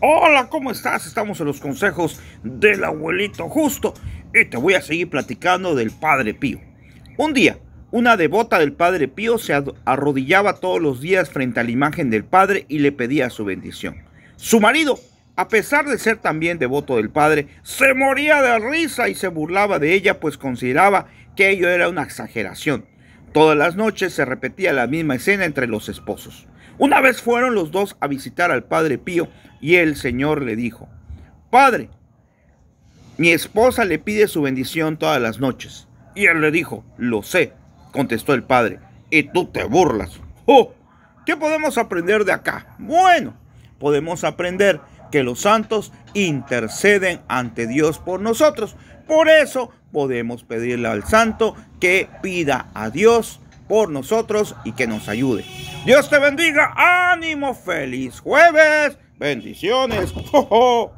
Hola, ¿cómo estás? Estamos en los consejos del abuelito justo y te voy a seguir platicando del Padre Pío. Un día, una devota del Padre Pío se arrodillaba todos los días frente a la imagen del Padre y le pedía su bendición. Su marido, a pesar de ser también devoto del Padre, se moría de risa y se burlaba de ella, pues consideraba que ello era una exageración. Todas las noches se repetía la misma escena entre los esposos. Una vez fueron los dos a visitar al padre Pío y el Señor le dijo, Padre, mi esposa le pide su bendición todas las noches. Y él le dijo, lo sé, contestó el padre, y tú te burlas. ¡Oh! ¿Qué podemos aprender de acá? Bueno, podemos aprender que los santos interceden ante Dios por nosotros. Por eso podemos pedirle al santo que pida a Dios por nosotros y que nos ayude. Dios te bendiga, ánimo, feliz jueves, bendiciones. ¡Oh,